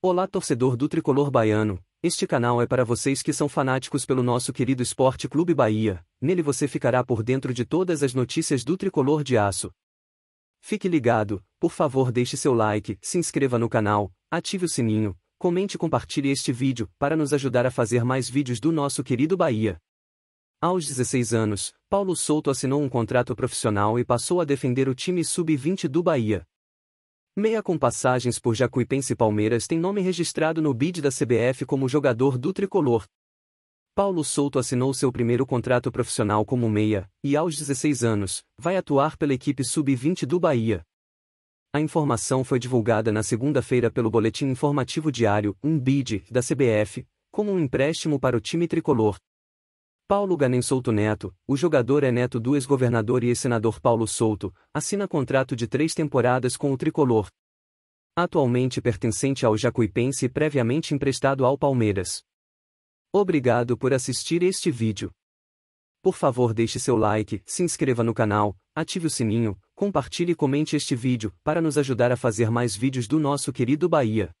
Olá, torcedor do tricolor baiano. Este canal é para vocês que são fanáticos pelo nosso querido Esporte Clube Bahia. Nele você ficará por dentro de todas as notícias do tricolor de aço. Fique ligado, por favor, deixe seu like, se inscreva no canal, ative o sininho, comente e compartilhe este vídeo para nos ajudar a fazer mais vídeos do nosso querido Bahia. Aos 16 anos, Paulo Souto assinou um contrato profissional e passou a defender o time sub-20 do Bahia. Meia com passagens por Jacuipense e Palmeiras tem nome registrado no bid da CBF como jogador do tricolor. Paulo Souto assinou seu primeiro contrato profissional como meia, e aos 16 anos, vai atuar pela equipe sub-20 do Bahia. A informação foi divulgada na segunda-feira pelo Boletim Informativo Diário, um bid, da CBF, como um empréstimo para o time tricolor. Paulo Ganem Souto Neto, o jogador é neto do ex-governador e ex-senador Paulo Souto, assina contrato de três temporadas com o tricolor. Atualmente pertencente ao Jacuipense e previamente emprestado ao Palmeiras. Obrigado por assistir este vídeo. Por favor, deixe seu like, se inscreva no canal, ative o sininho, compartilhe e comente este vídeo para nos ajudar a fazer mais vídeos do nosso querido Bahia.